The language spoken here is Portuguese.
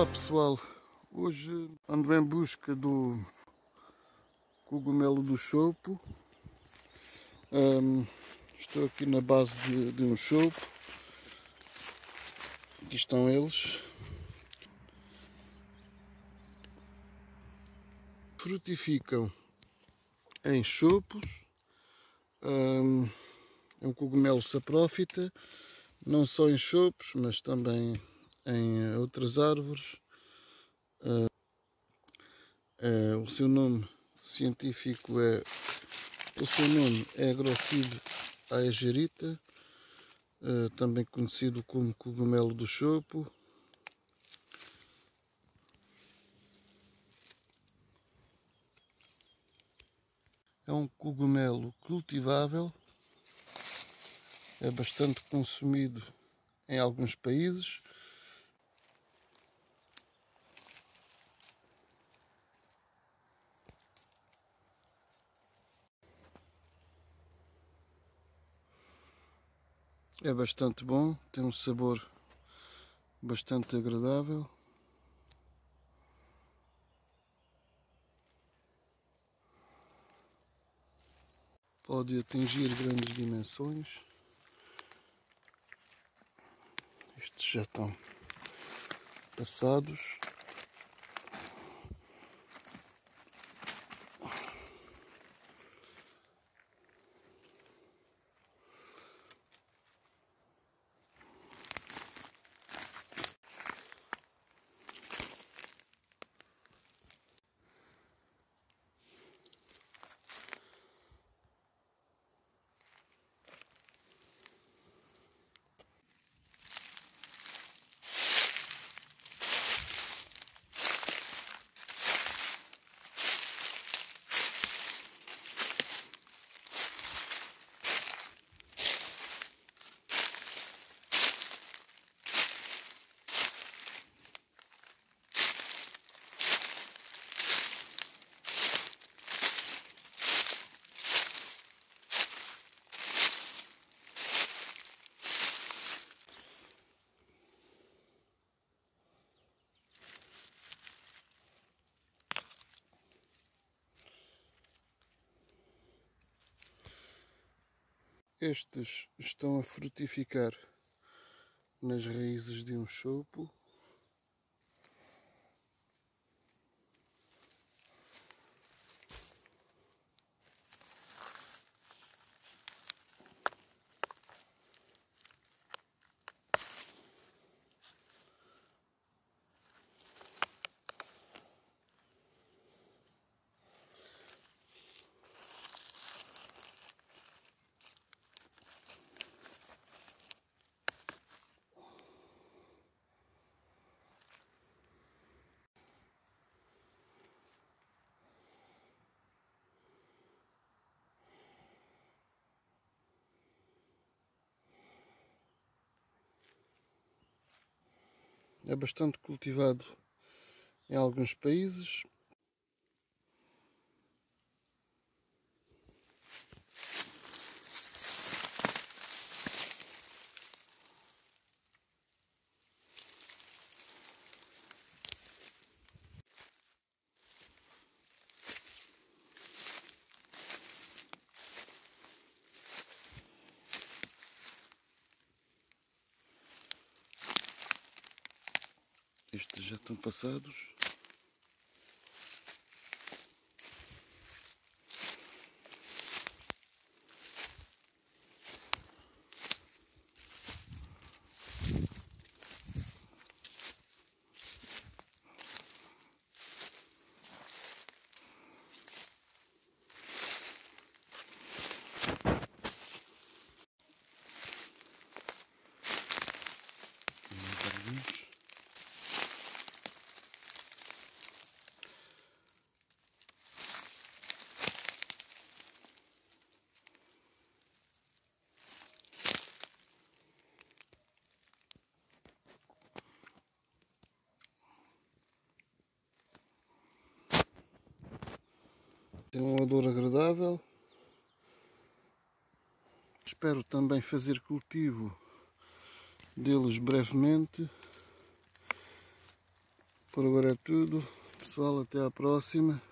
Olá pessoal, hoje ando em busca do cogumelo do chopo. Um, estou aqui na base de, de um chopo. Aqui estão eles. Frutificam em chopos. Um, é um cogumelo saprófita, não só em chopos, mas também em eh, outras árvores. Uh, uh, o seu nome científico é o seu nome é Agrocide aegerita, uh, também conhecido como cogumelo do chopo. É um cogumelo cultivável, é bastante consumido em alguns países é bastante bom, tem um sabor bastante agradável. Pode atingir grandes dimensões. Estes já estão passados. Estes estão a frutificar nas raízes de um chopo é bastante cultivado em alguns países Estes já estão passados. Tem um odor agradável. Espero também fazer cultivo deles brevemente. Por agora é tudo. Pessoal, até à próxima.